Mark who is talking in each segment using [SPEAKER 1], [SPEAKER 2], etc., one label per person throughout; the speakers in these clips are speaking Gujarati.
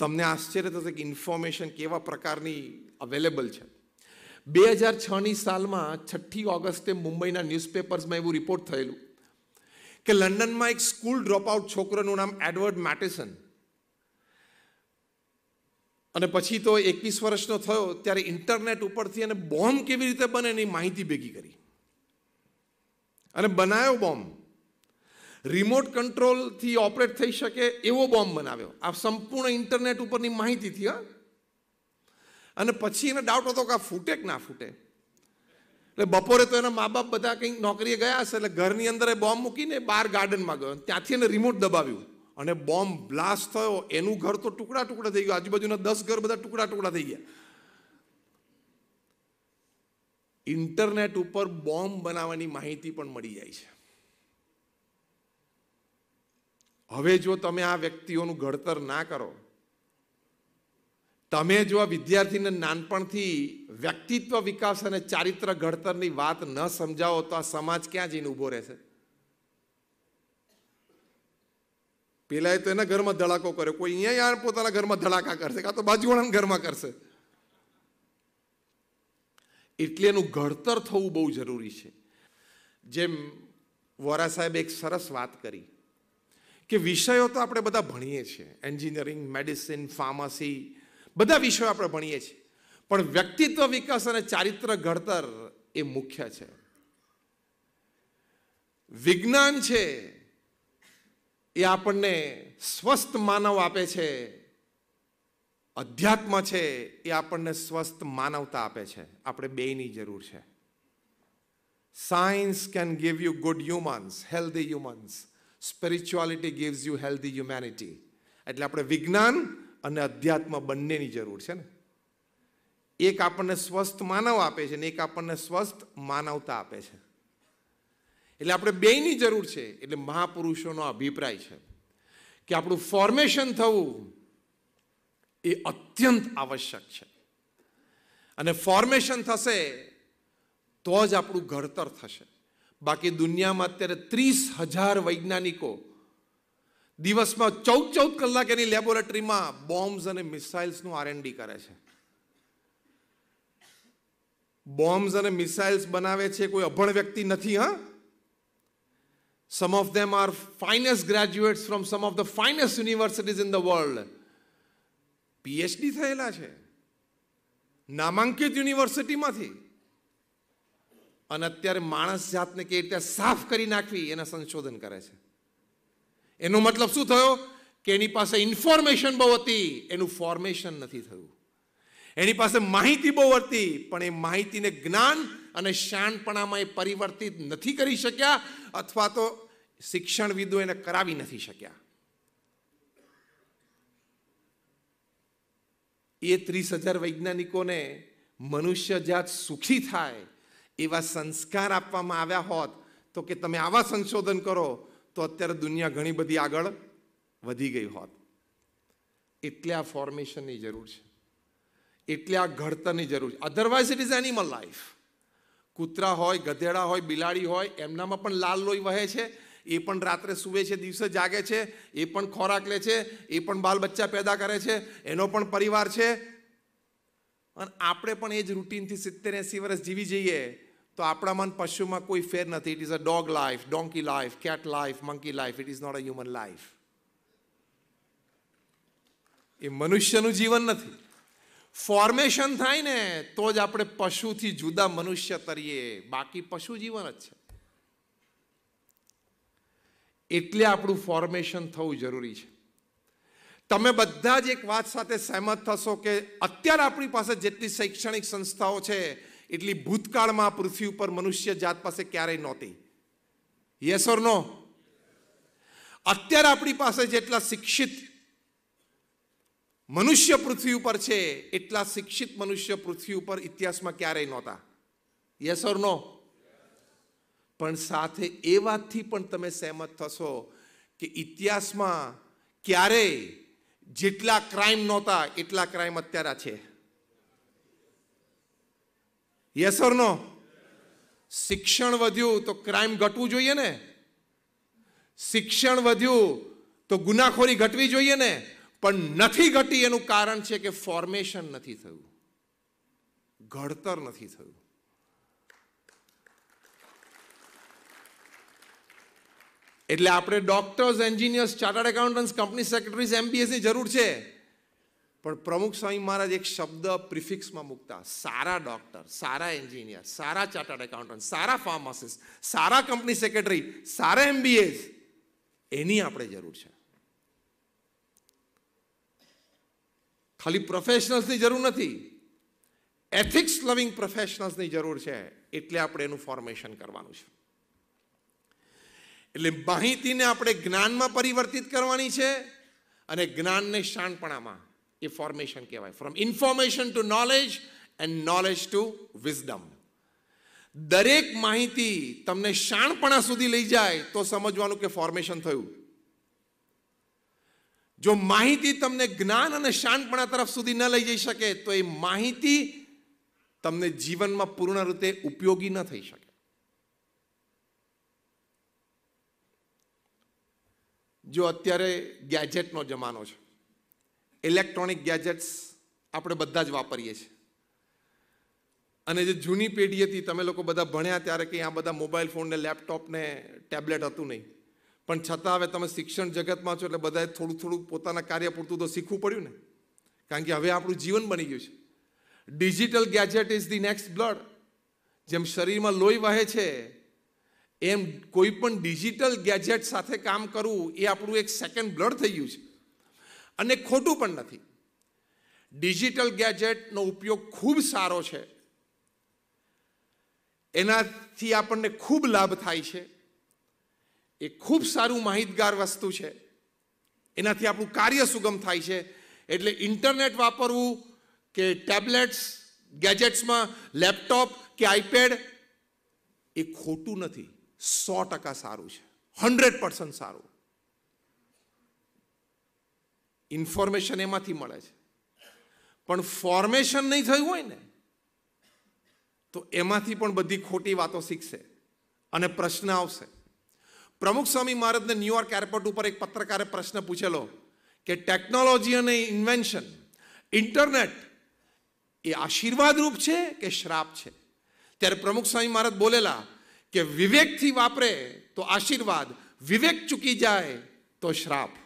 [SPEAKER 1] તમને આશ્ચર્ય થશે કે ઇન્ફોર્મેશન કેવા પ્રકારની અવેલેબલ છે બે હજાર છની સાલમાં છઠ્ઠી ઓગસ્ટે મુંબઈના ન્યૂઝપેપર્સમાં એવું રિપોર્ટ થયેલું કે લંડનમાં એક સ્કૂલ ડ્રોપઆઉટ છોકરોનું નામ એડવર્ડ મેટેસન અને પછી તો એકવીસ વર્ષનો થયો ત્યારે ઇન્ટરનેટ ઉપરથી અને બોમ્બ કેવી રીતે બને એની માહિતી ભેગી કરી અને બનાવ્યો બોમ્બ રિમોટ કંટ્રોલથી ઓપરેટ થઈ શકે એવો બોમ્બ બનાવ્યો આ સંપૂર્ણ ઇન્ટરનેટ ઉપરની માહિતીથી હા અને પછી એને ડાઉટ હતો કે આ ફૂટે કે ના ફૂટે એટલે બપોરે તો એના મા બાપ બધા કંઈક નોકરીએ ગયા હશે એટલે ઘરની અંદર બોમ્બ મૂકીને બહાર ગાર્ડનમાં ગયો ત્યાંથી એને રિમોટ દબાવ્યું અને બોમ્બ બ્લાસ્ટ થયો એનું ઘર તો ટુકડા ટુકડા થઈ ગયું આજુબાજુના દસ ઘર બધા ટુકડા ટુકડા થઈ ગયા ઇન્ટરનેટ ઉપર બોમ્બ બનાવવાની માહિતી પણ મળી જાય છે હવે જો તમે આ વ્યક્તિઓનું ઘડતર ના કરો તમે જો આ વિદ્યાર્થીને નાનપણથી વ્યક્તિત્વ વિકાસ અને ચારિત્ર ઘડતરની વાત ન સમજાવો તો આ સમાજ ક્યાં જઈને ઊભો રહેશે પેલા તો એના ઘરમાં ધડાકો કર્યો કોઈ અહીંયા યાર પોતાના ઘરમાં ધડાકા કરશે કાં તો બાજુવાળાના ઘરમાં કરશે એટલે એનું ઘડતર થવું બહુ જરૂરી છે જેમ વોરા સાહેબે એક સરસ વાત કરી કે વિષયો તો આપણે બધા ભણીએ છીએ એન્જિનિયરિંગ મેડિસિન ફાર્મસી બધા વિષયો આપણે ભણીએ છીએ પણ વ્યક્તિત્વ વિકાસ અને ચારિત્ર ઘડતર એ મુખ્ય છે વિજ્ઞાન છે એ આપણને સ્વસ્થ માનવ આપે છે અધ્યાત્મ છે એ આપણને સ્વસ્થ માનવતા આપે છે આપણે બેની જરૂર છે science can give you good humans healthy humans spirituality gives you healthy humanity એટલે આપણે વિજ્ઞાન અને અધ્યાત્મ બંનેની જરૂર છે ને એક આપણને સ્વસ્થ માનવ આપે છે ને એક આપણને સ્વસ્થ માનવતા આપે છે એટલે આપણે બેયની જરૂર છે એટલે મહાપુરુષોનો અભિપ્રાય છે કે આપણું ફોર્મેશન થવું એ અત્યંત આવશ્યક છે અને ફોર્મેશન થશે તો જ આપણું ઘડતર થશે બાકી દુનિયામાં અત્યારે ત્રીસ હજાર વૈજ્ઞાનિકો દિવસમાં ચૌદ ચૌદ કલાક એની લેબોરેટરીમાં બોમ્બ્સ અને મિસાઇલ્સનું આરએનડી કરે છે બોમ્બ્સ અને મિસાઇલ્સ બનાવે છે કોઈ અભણ વ્યક્તિ નથી હા some of them are finest graduates from some of the finest universities in the world PhD થયેલા છે નામાંકિત યુનિવર્સિટીમાંથી અને અત્યારે માણસ જાતને કેવી રીતે સાફ કરી નાખવી એના સંશોધન કરે છે એનો મતલબ શું થયો કે એની પાસે ઇન્ફોર્મેશન બહુ હતી એનું ફોર્મેશન નથી થયું એની પાસે માહિતી બહુ હતી પણ એ માહિતીને જ્ઞાન અને શાણપણામાં એ પરિવર્તિત નથી કરી શક્યા અથવા તો શિક્ષણવિદો એને કરાવી નથી શક્યા એ ત્રીસ હજાર વૈજ્ઞાનિકોને મનુષ્ય જાત સુખી થાય એવા સંસ્કાર આપવામાં આવ્યા હોત તો કે તમે આવા સંશોધન કરો તો અત્યારે દુનિયા ઘણી બધી આગળ વધી ગઈ હોત એટલે આ ફોર્મેશનની જરૂર છે એટલે આ ઘડતરની જરૂર છે otherwise it is animal life કૂતરા હોય ગધેડા હોય બિલાડી હોય એમનામાં પણ લાલ લોહી વહે છે એ પણ રાત્રે સૂવે છે દિવસે જાગે છે એ પણ ખોરાક લે છે એ પણ બાલ બચ્ચા પેદા કરે છે એનો પણ પરિવાર છે અને આપણે પણ એ જ રૂટીનથી સિત્તેર એંસી વર્ષ જીવી જઈએ તો આપણામાં પશુમાં કોઈ ફેર નથી it is a dog life donkey life cat life monkey life it is not a human life એ મનુષ્યનું જીવન નથી ફોર્મેશન થાય ને તો જ આપણે પશુથી જુદા મનુષ્ય તરીએ બાકી પશુ જીવન જ છે એટલે આપણું ફોર્મેશન થવું જરૂરી છે તમે બધા જ એક વાત સાથે સહેમત થશો કે અત્યારે આપણી પાસે જેટલી શૈક્ષણિક સંસ્થાઓ છે એટલી ભૂતકાળમાં પૃથ્વી ઉપર મનુષ્ય જાત પાસે ક્યારેય નહોતી યસ ઓર નો અત્યારે આપણી પાસે જેટલા શિક્ષિત મનુષ્ય પૃથ્વી ઉપર છે એટલા શિક્ષિત મનુષ્ય પૃથ્વી ઉપર ઇતિહાસમાં ક્યારેય નહોતા યસ ઓર નો પણ સાથે એ વાતથી પણ તમે સહેમત થશો કે ઇતિહાસમાં ક્યારેય જેટલા ક્રાઇમ નહોતા એટલા ક્રાઇમ અત્યારે છે યસ ઓર નો શિક્ષણ વધ્યું તો ક્રાઇમ ઘટવું જોઈએ ને શિક્ષણ વધ્યું તો ગુનાખોરી ઘટવી જોઈએ ને પણ નથી ઘટી એનું કારણ છે કે ફોર્મેશન નથી થયું ઘડતર નથી થયું એટલે આપણે doctors engineers chartered accountants company secretaries એમબીએસની જરૂર છે પણ પ્રમુખ સ્વામી મહારાજ એક શબ્દ પ્રિફિક્સમાં મૂકતા સારા ડૉક્ટર સારા એન્જિનિયર સારા ચાર્ટર્ડ એકાઉન્ટન્ટ સારા ફાર્માસિસ્ટ સારા કંપની સેક્રેટરી સારા એમબીએસ એની આપણે જરૂર છે ખાલી પ્રોફેશનલ્સની જરૂર નથી એથિક્સ લવિંગ પ્રોફેશનલ્સની જરૂર છે એટલે આપણે એનું ફોર્મેશન કરવાનું છે એટલે માહિતીને આપણે જ્ઞાનમાં પરિવર્તિત કરવાની છે અને જ્ઞાનને શાણપણામાં એ ફોર્મેશન કહેવાય from information to knowledge and knowledge to wisdom દરેક માહિતી તમને શાણપણા સુધી લઈ જાય તો સમજવાનું કે ફોર્મેશન થયું જો માહિતી તમને જ્ઞાન અને શાણપણા તરફ સુધી ન લઈ જઈ શકે તો એ માહિતી તમને જીવનમાં પૂર્ણ રીતે ઉપયોગી ન થઈ શકે જો અત્યારે ગેજેટનો જમાનો છે ઇલેક્ટ્રોનિક ગેજેટ્સ આપણે બધા જ વાપરીએ છીએ અને જે જૂની પેઢી હતી તમે લોકો બધા ભણ્યા ત્યારે કંઈ આ બધા મોબાઈલ ફોન ને લેપટોપ ને ટેબ્લેટ હતું નહીં પણ છતાં હવે તમે શિક્ષણ જગતમાં છો એટલે બધાએ થોડું થોડું પોતાના કાર્ય પૂરતું તો શીખવું પડ્યું ને કારણ કે હવે આપણું જીવન બની ગયું છે digital gadget is the next blood જેમ શરીરમાં લોહી વહે છે એમ કોઈ પણ ડિજિટલ ગેજેટ સાથે કામ કરવું એ આપણું એક સેકન્ડ બ્લડ થઈ ગયું છે અને ખોટું પણ નથી ડિજિટલ ગેજેટનો ઉપયોગ ખૂબ સારો છે એનાથી આપણને ખૂબ લાભ થાય છે એ ખૂબ સારું માહિતગાર વસ્તુ છે એનાથી આપણું કાર્ય સુગમ થાય છે એટલે ઇન્ટરનેટ વાપરવું કે ટેબ્લેટ્સ ગેજેટ્સમાં લેપટોપ કે આઈપેડ એ ખોટું નથી સો ટકા સારું છે હંડ્રેડ પર્સન્ટ સારું ઇન્ફોર્મેશન એમાંથી મળે છે પણ ફોર્મેશન નહીં થયું હોય ને તો એમાંથી પણ બધી ખોટી વાતો શીખશે અને પ્રશ્ન આવશે પ્રમુખ સ્વામી મહારાજને ન્યુયોર્ક એરપોર્ટ ઉપર એક પત્રકારે પ્રશ્ન પૂછેલો કે ટેકનોલોજી અને ઇન્વેન્શન ઇન્ટરનેટ એ આશીર્વાદરૂપ છે કે શ્રાપ છે ત્યારે પ્રમુખ સ્વામી મહારાજ બોલેલા કે વિવેકથી વાપરે તો આશીર્વાદ વિવેક ચૂકી જાય તો શ્રાપ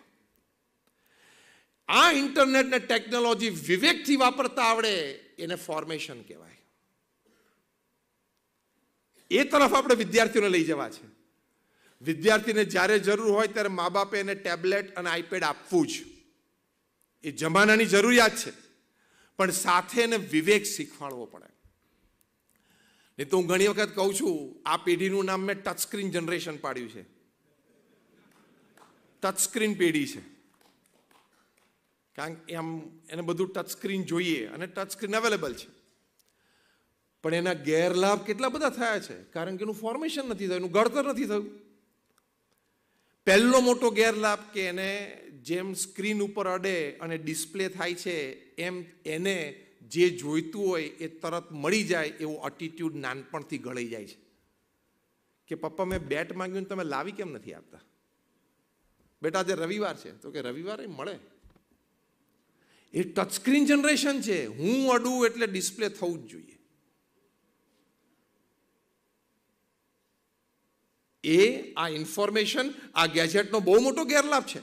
[SPEAKER 1] આ ઇન્ટરનેટ ને ટેકનોલોજી વિવેકથી વાપરતા આવડે એને ફોર્મેશન કહેવાય એ તરફ આપણે વિદ્યાર્થીઓને લઈ જવા છે વિદ્યાર્થીને જ્યારે જરૂર હોય ત્યારે મા બાપે એને ટેબ્લેટ અને આઈપેડ આપવું જ એ જમાનાની જરૂરિયાત છે પણ સાથે એને વિવેક શીખવાડવો પડે નહીં તો હું ઘણી વખત કહું છું આ પેઢીનું નામ મેં ટચ સ્ક્રીન જનરેશન પાડ્યું છે ટચ સ્ક્રીન પેઢી છે કારણ કે આમ એને બધું ટચ સ્ક્રીન જોઈએ અને ટચ સ્ક્રીન અવેલેબલ છે પણ એના ગેરલાભ કેટલા બધા થયા છે કારણ કે એનું ફોર્મેશન નથી થયું એનું ઘડતર નથી થયું પહેલો મોટો ગેરલાભ કે એને જેમ સ્ક્રીન ઉપર અડે અને ડિસ્પ્લે થાય છે એમ એને જે જોઈતું હોય એ તરત મળી જાય એવો અટીટ્યૂડ નાનપણથી ગળી જાય છે કે પપ્પા મેં બેટ માંગ્યું તમે લાવી કેમ નથી આપતા બેટા આજે રવિવાર છે તો કે રવિવારે મળે એ ટચસ્ક્રીન જનરેશન છે હું અડું એટલે ડિસ્પ્લે થવું જ જોઈએ એ આ ઇન્ફોર્મેશન આ ગેજેટનો બહુ મોટો ગેરલાભ છે